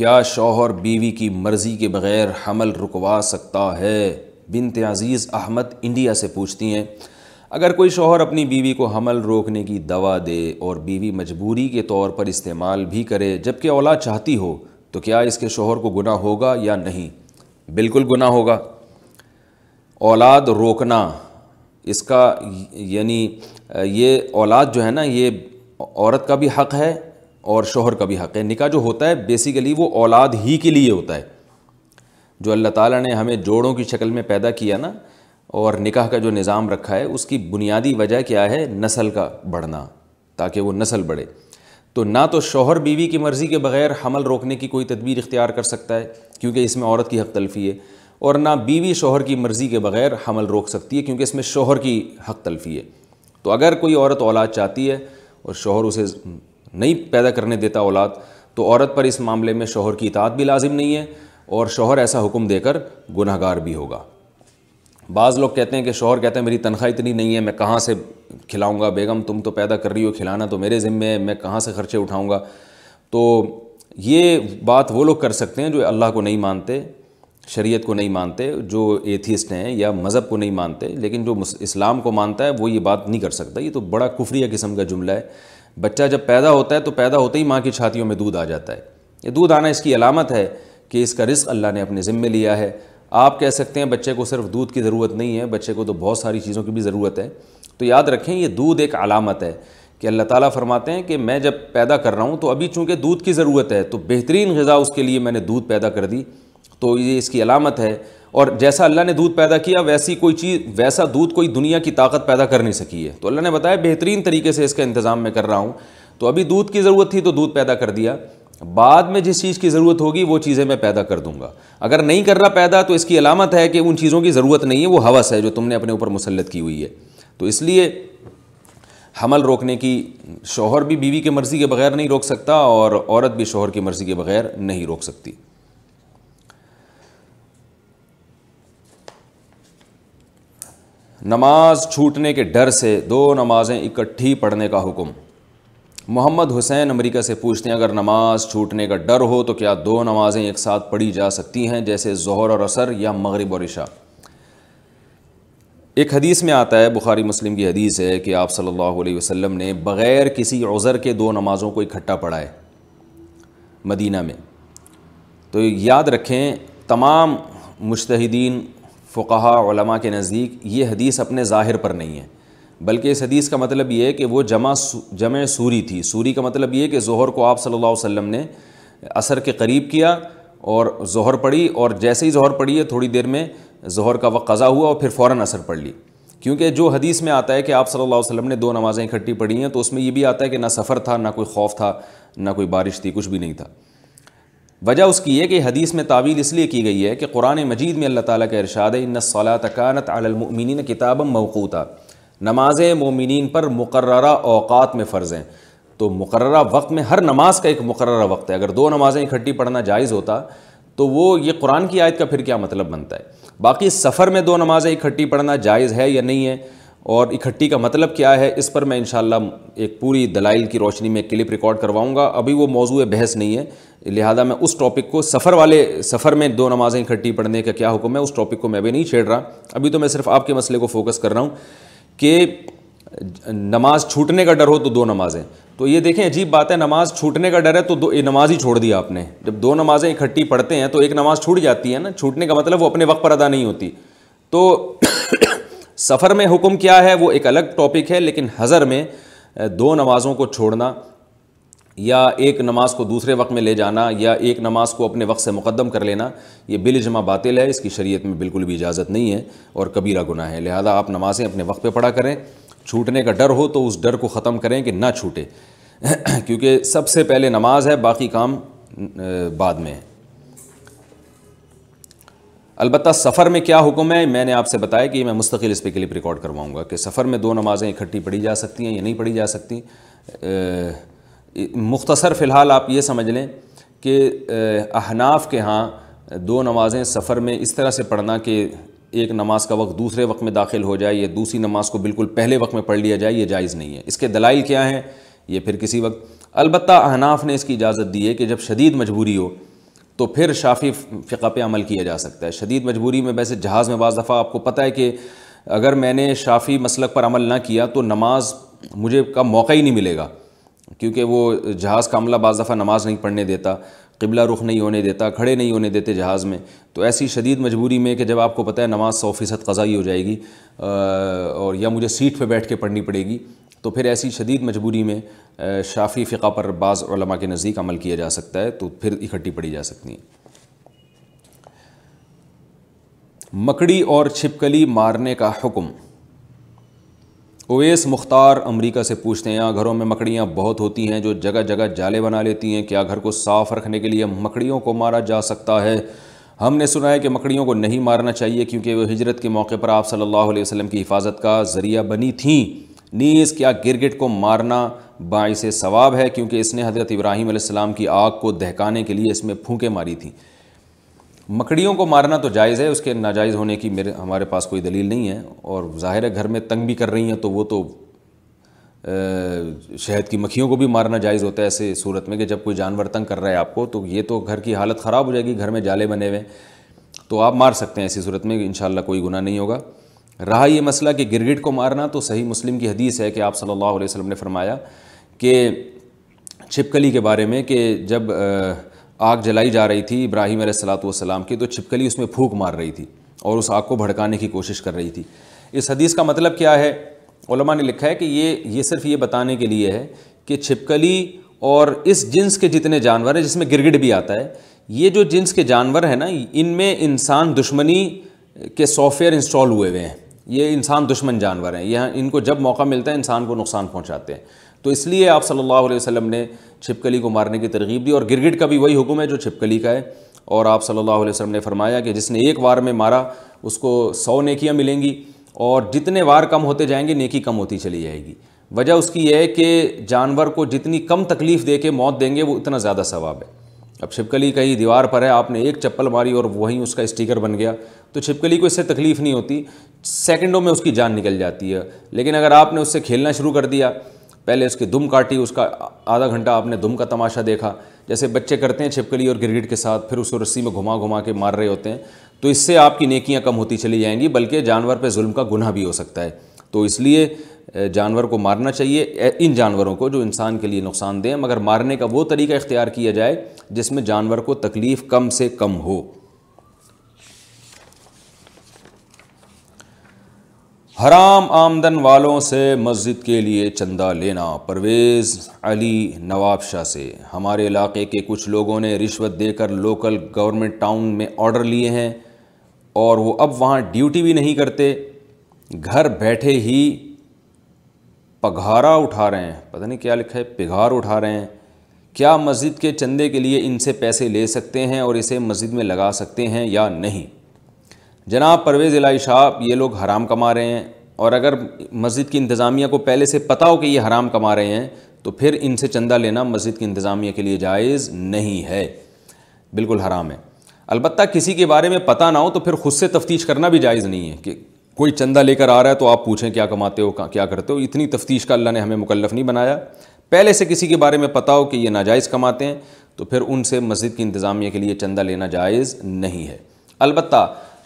क्या शोहर बीवी की मर्ज़ी के बग़ैर हमल रुकवा सकता है बिन तज़ीज़ अहमद इंडिया से पूछती हैं अगर कोई शोहर अपनी बीवी को हमल रोकने की दवा दे और बीवी मजबूरी के तौर पर इस्तेमाल भी करे जबकि औला चाहती हो तो क्या इसके शोहर को गुना होगा या नहीं बिल्कुल गुना होगा औलाद रोकना इसका यानी ये औलाद जो है ना ये औरत का भी हक़ है और शोहर का भी हक़ है निका जो होता है बेसिकली वो औलाद ही के लिए होता है जो अल्लाह ताला ने हमें जोड़ों की शक्ल में पैदा किया ना और निकाह का जो निज़ाम रखा है उसकी बुनियादी वजह क्या है नस्ल का बढ़ना ताकि वो नस्ल बढ़े तो ना तो शोहर बीवी की मर्ज़ी के बग़ैर हमल रोकने की कोई तदबीर इख्तियार कर सकता है क्योंकि इसमें औरत की हक़ तलफ़ी है और ना बीवी शोहर की मर्ज़ी के बग़ैर हमल रोक सकती है क्योंकि इसमें शोहर की हक़ तलफ़ी है तो अगर कोई औरत औलाद चाहती है और शोहर उसे नहीं पैदा करने देता औलाद तो औरत पर इस मामले में शोहर की इतात भी लाजिम नहीं है और शोहर ऐसा हुक्म देकर गुनहगार भी होगा बाज़ लोग कहते हैं कि शोहर कहते हैं मेरी तनख्वाह इतनी नहीं है मैं कहाँ से खिलाऊंगा बेगम तुम तो पैदा कर रही हो खिलाना तो मेरे ज़िम्मे है मैं कहाँ से खर्चे उठाऊँगा तो ये बात वो लोग कर सकते हैं जो अल्लाह को नहीं मानते शरीयत को नहीं मानते जो एथिस्ट हैं या मज़हब को नहीं मानते लेकिन जो इस्लाम को मानता है वो ये बात नहीं कर सकता ये तो बड़ा कुफरिया किस्म का जुमला है बच्चा जब पैदा होता है तो पैदा होते ही माँ की छातियों में दूध आ जाता है ये दूध आना इसकी अलामत है कि इसका रिस्क अल्लाह ने अपने ज़िम्मे लिया है आप कह सकते हैं बच्चे को सिर्फ दूध की ज़रूरत नहीं है बच्चे को तो बहुत सारी चीज़ों की भी ज़रूरत है तो याद रखें ये दूध एक अलामत है कि अल्लाह ताला फरमाते हैं कि मैं जब पैदा कर रहा हूँ तो अभी चूँकि दूध की ज़रूरत है तो बेहतरीन गज़ा उसके लिए मैंने दूध पैदा कर दी तो ये इसकी अलामत है और जैसा अल्लाह ने दूध पैदा किया वैसी कोई चीज़ वैसा दूध कोई दुनिया की ताकत पैदा कर नहीं सकी है तो अल्लाह ने बताया बेहतरीन तरीके से इसका इंतज़ाम मैं कर रहा हूँ तो अभी दूध की ज़रूरत थी तो दूध पैदा कर दिया बाद में जिस चीज़ की ज़रूरत होगी वो चीज़ें मैं पैदा कर दूंगा अगर नहीं कर रहा पैदा तो इसकी अलामत है कि उन चीज़ों की ज़रूरत नहीं है वो हवस है जो तुमने अपने ऊपर मुसलत की हुई है तो इसलिए हमल रोकने की शोहर भी बीवी के मर्ज़ी के बगैर नहीं रोक सकता और औरत भी शोहर की मर्ज़ी के बगैर नहीं रोक सकती नमाज छूटने के डर से दो नमाज़ें इकट्ठी पढ़ने का हुक्म मोहम्मद हुसैन अमेरिका से पूछते हैं अगर नमाज छूटने का डर हो तो क्या दो नमाज़ें एक साथ पढ़ी जा सकती हैं जैसे जहर और असर या मगरब और इशा एक हदीस में आता है बुखारी मुस्लिम की हदीस है कि आप सल्लल्लाहु अलैहि वसल्लम ने बग़ैर किसी उज़र के दो नमाज़ों को इकट्ठा पढ़ाए मदीना में तो याद रखें तमाम मुश्तदीन फ़ुकाहा के नज़दीक ये हदीस अपने ज़ाहिर पर नहीं है बल्कि इस हदीस का मतलब ये है कि वो जमा जम सूरी थी सूरी का मतलब ये कि जहर को आप सल्लल्लाहु अलैहि वसल्लम ने असर के करीब किया और जहर पड़ी और जैसे ही जहर पड़ी है थोड़ी देर में जहर का वक्त कज़ा हुआ और फिर फ़ौर असर पड़ ली क्योंकि जो हदीस में आता है कि आप सल्ला वसम ने दो नमाज़ें इकट्ठी पढ़ी हैं तो उसमें ये भी आता है कि ना सफ़र था ना कोई खौफ था ना कोई बारिश थी कुछ भी नहीं था वजह उसकी है कि हदीस में तावील इसलिए की गई है कि कुरान मजीद में अल्लाह ताला का इरशाद इन सलातकानत अलमिन किताब मौकूता नमाज मोमिन पर मुकर अवकात में फ़र्ज़ हैं तो मुकर वक्त में हर नमाज का एक मुकर वक्त है अगर दो नमाज़ें इकट्ठी पढ़ना जायज़ होता तो वो ये कुरान की आयत का फिर क्या मतलब बनता है बाकी सफ़र में दो नमाज़ें इकट्ठी पढ़ना जायज़ है या नहीं है और इकट्ठी का मतलब क्या है इस पर मैं इन एक पूरी दलाइल की रोशनी में क्लिप रिकॉर्ड करवाऊँगा अभी वो मौजू बहस नहीं है लिहाजा मैं उस टॉपिक को सफ़र वाले सफ़र में दो नमाज़ें इकट्ठी पढ़ने का क्या हुक्म है उस टॉपिक को मैं अभी नहीं छेड़ रहा अभी तो मैं सिर्फ आपके मसले को फोकस कर रहा हूँ कि नमाज छूटने का डर हो तो दो नमाज़ें तो ये देखें अजीब बात है नमाज़ छूटने का डर है तो दो नमाज ही छोड़ दी आपने जब दो नमाज़ें इकट्ठी पढ़ते हैं तो एक नमाज़ छूट जाती है ना छूटने का मतलब वो अपने वक्त पर अदा नहीं होती तो सफ़र में हुक्म क्या है वो एक अलग टॉपिक है लेकिन हज़र में दो नमाज़ों को छोड़ना या एक नमाज को दूसरे वक्त में ले जाना या एक नमाज को अपने वक्त से मुकदम कर लेना ये बिलजमा बातिल है इसकी शरीयत में बिल्कुल भी इजाज़त नहीं है और कबीरा गुना है लिहाजा आप नमाज़ें अपने वक्त पे पढ़ा करें छूटने का डर हो तो उस डर को ख़त्म करें कि ना छूटे क्योंकि सबसे पहले नमाज है बाकी काम बाद में है अलबत् सफ़र में क्या हुक्म है मैंने आपसे बताया कि मैं मुस्तकिल इस पर क्लिप रिकॉर्ड करवाऊँगा कि सफ़र में दो नमाज़ें इकट्ठी पढ़ी जा सकती हैं या नहीं पढ़ी जा सकती मुख्तसर फ़िलहाल आप ये समझ लें कि अहनाफ के यहाँ दो नमाज़ें सफ़र में इस तरह से पढ़ना कि एक नमाज का वक्त दूसरे वक्त में दाखिल हो जाए या दूसरी नमाज को बिल्कुल पहले वक्त में पढ़ लिया जाए ये जायज़ नहीं है इसके दलाइल क्या हैं ये फिर किसी वक्त अलबत् अहनाफ ने इसकी इजाज़त दी है कि जब शदीद मजबूरी हो तो फिर शाफी फ़िका पे अमल किया जा सकता है शदीद मजबूरी में वैसे जहाज़ में बज़ दफ़ा आपको पता है कि अगर मैंने शाफी मसलक पर अमल ना किया तो नमाज मुझे का मौका ही नहीं मिलेगा क्योंकि वो जहाज़ का अमला बज़ दफ़ा नमाज नहीं पढ़ने देता किबला रुख नहीं होने देता खड़े नहीं होने देते जहाज़ में तो ऐसी शदीद मजबूरी में कि जब आपको पता है नमाज सौ फ़ीसद कज़ाई हो जाएगी और या मुझे सीट पर बैठ के पढ़नी पड़ेगी तो फिर ऐसी शदीद मजबूरी में शाफी फ़िका पर बाज़ के नज़दीक अमल किया जा सकता है तो फिर इकट्ठी पड़ी जा सकती हैं मकड़ी और छिपकली मारने का हुक्म ओवेस मुख्तार अमेरिका से पूछते हैं यहाँ घरों में मकड़ियाँ बहुत होती हैं जो जगह जगह जाले बना लेती हैं क्या घर को साफ़ रखने के लिए मकड़ियों को मारा जा सकता है हमने सुना है कि मकड़ियों को नहीं मारना चाहिए क्योंकि वह हिजरत के मौके पर आप सल्लल्लाहु अलैहि वसल्लम की हिफाजत का ज़रिया बनी थी नीज क्या गिरगिट को मारना बाइस सवाब है क्योंकि इसने हज़रत इब्राहिम आसमाम की आग को दहकाने के लिए इसमें फूकें मारी थी मकड़ियों को मारना तो जायज़ है उसके नाजायज़ होने की मेरे हमारे पास कोई दलील नहीं है और ज़ाहिर है घर में तंग भी कर रही हैं तो वो तो शहद की मखियों को भी मारना जायज़ होता है ऐसे सूरत में कि जब कोई जानवर तंग कर रहा है आपको तो ये तो घर की हालत ख़राब हो जाएगी घर में जाले बने हुए तो आप मार सकते हैं ऐसी सूरत में इन कोई गुना नहीं होगा रहा ये मसला कि गिरगिट को मारना तो सही मुस्लिम की हदीस है कि आप सल्लल्लाहु अलैहि वसल्लम ने फरमाया कि छिपकली के बारे में कि जब आग जलाई जा रही थी इब्राहिम सलाम की तो छिपकली उसमें फूक मार रही थी और उस आग को भड़काने की कोशिश कर रही थी इस हदीस का मतलब क्या है ओलमा ने लिखा है कि ये ये सिर्फ ये बताने के लिए है कि छिपकली और इस जिन्स के जितने जानवर हैं जिसमें गिरगिट भी आता है ये जो जिन्स के जानवर हैं ना इनमें इंसान दुश्मनी के सॉफ्टवेयर इंस्टॉल हुए हुए हैं ये इंसान दुश्मन जानवर हैं यह इनको जब मौका मिलता है इंसान को नुकसान पहुंचाते हैं तो इसलिए आप सल्लल्लाहु अलैहि वसल्लम ने छिपकली को मारने की तरगीब दी और गिरगिट का भी वही हुक्म है जो छिपकली का है और आप सल्लल्लाहु अलैहि वसल्लम ने फरमाया कि जिसने एक वार में मारा उसको सौ नेकियाँ मिलेंगी और जितने वार कम होते जाएंगे नेकी कम होती चली जाएगी वजह उसकी यह है कि जानवर को जितनी कम तकलीफ़ दे के मौत देंगे वो उतना ज़्यादा सवाब है अब छिपकली कहीं दीवार पर है आपने एक चप्पल मारी और वहीं उसका स्टिकर बन गया तो छिपकली को इससे तकलीफ़ नहीं होती सेकंडों में उसकी जान निकल जाती है लेकिन अगर आपने उससे खेलना शुरू कर दिया पहले उसकी दुम काटी उसका आधा घंटा आपने दुम का तमाशा देखा जैसे बच्चे करते हैं छिपकली और गिरगिट के साथ फिर उसको रस्सी में घुमा घुमा के मार रहे होते हैं तो इससे आपकी नेकियाँ कम होती चली जाएंगी बल्कि जानवर पर म का गुना भी हो सकता है तो इसलिए जानवर को मारना चाहिए इन जानवरों को जो इंसान के लिए नुकसान दें मगर मारने का वो तरीका इख्तियार किया जाए जिसमें जानवर को तकलीफ़ कम से कम हो हराम आमदन वालों से मस्जिद के लिए चंदा लेना परवेज़ अली नवाब शाह से हमारे इलाके के कुछ लोगों ने रिश्वत देकर लोकल गवर्नमेंट टाउन में ऑर्डर लिए हैं और वो अब वहाँ ड्यूटी भी नहीं करते घर बैठे ही पघारा उठा रहे हैं पता नहीं क्या लिखा है पिघार उठा रहे हैं क्या मस्जिद के चंदे के लिए इनसे पैसे ले सकते हैं और इसे मस्जिद में लगा सकते हैं या नहीं जनाब परवेज़ इलाई शाह ये लोग हराम कमा रहे हैं और अगर मस्जिद की इंतज़ामिया को पहले से पता हो कि ये हराम कमा रहे हैं तो फिर इनसे चंदा लेना मस्जिद की इंतज़ामिया के लिए जायज़ नहीं है बिल्कुल हराम है अलबत्त किसी के बारे में पता ना हो तो फिर ख़ुद से तफ्तीश करना भी जायज़ नहीं है कि कोई चंदा लेकर आ रहा है तो आप पूछें क्या कमाते हो क्या करते हो इतनी तफ्तीश का अल्लाह ने हमें मुकलफ नहीं बनाया पहले से किसी के बारे में पता हो कि ये नाजायज़ कमाते हैं तो फिर उनसे मस्जिद की इंतज़ामिया के लिए चंदा लेना जायज़ नहीं है अलबत्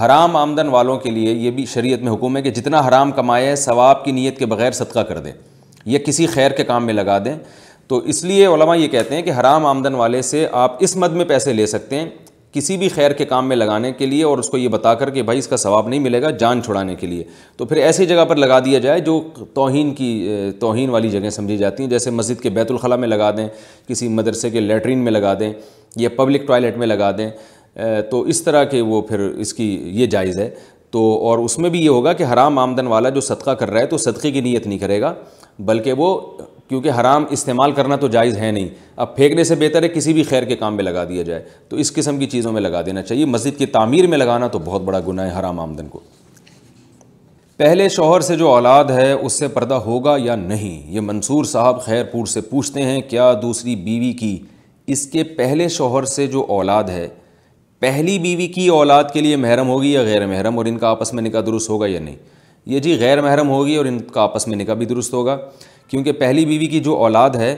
हराम आमदन वालों के लिए ये भी शरीयत में हुक्म है कि जितना हराम कमाए सवाब की नीयत के बगैर सदका कर दें या किसी खैर के काम में लगा दें तो इसलिए ये कहते हैं कि हराम आमदन वाले से आप इस मद में पैसे ले सकते हैं किसी भी खैर के काम में लगाने के लिए और उसको ये बता कर कि भाई इसका सवाब नहीं मिलेगा जान छुड़ाने के लिए तो फिर ऐसी जगह पर लगा दिया जाए जो तोहन की तोहन वाली जगह समझी जाती हैं जैसे मस्जिद के बैतुलखला में लगा दें किसी मदरसे के लेटरिन में लगा दें या पब्लिक टॉयलेट में लगा दें तो इस तरह के वो फिर इसकी ये जायज़ है तो और उसमें भी ये होगा कि हराम आमदन वाला जो सदका कर रहा है तो सदक़े की नीयत नहीं करेगा बल्कि वो क्योंकि हराम इस्तेमाल करना तो जायज़ है नहीं अब फेंकने से बेहतर है किसी भी खैर के काम में लगा दिया जाए तो इस किस्म की चीज़ों में लगा देना चाहिए मस्जिद की तामीर में लगाना तो बहुत बड़ा गुना है हराम आमदन को पहले शोहर से जो औलाद है उससे पर्दा होगा या नहीं ये मंसूर साहब खैरपुर से पूछते हैं क्या दूसरी बीवी की इसके पहले शोहर से जो औलाद है पहली बीवी की औलाद के लिए महरम होगी या गैर महरम और इनका आपस में निका दुरुस्त होगा या नहीं ये जी गैर महरम होगी और इनका आपस में निका भी दुरुस्त होगा क्योंकि पहली बीवी की जो औलाद है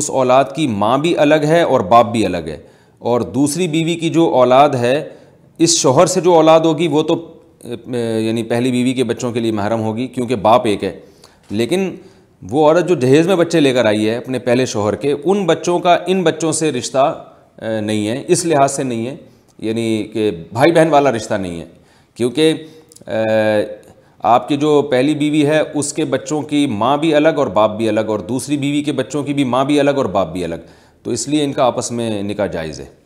उस औलाद की माँ भी अलग है और बाप भी अलग है और दूसरी बीवी की जो औलाद है इस शोहर से जो औलाद होगी वो तो यानी पहली बीवी के बच्चों के लिए महरम होगी क्योंकि बाप एक है लेकिन वो औरत जो दहेज में बच्चे लेकर आई है अपने पहले शोहर के उन बच्चों का इन बच्चों से रिश्ता नहीं है इस लिहाज से नहीं है यानी कि भाई बहन वाला रिश्ता नहीं है क्योंकि आपकी जो पहली बीवी है उसके बच्चों की माँ भी अलग और बाप भी अलग और दूसरी बीवी के बच्चों की भी माँ भी अलग और बाप भी अलग तो इसलिए इनका आपस में निका जायज़ है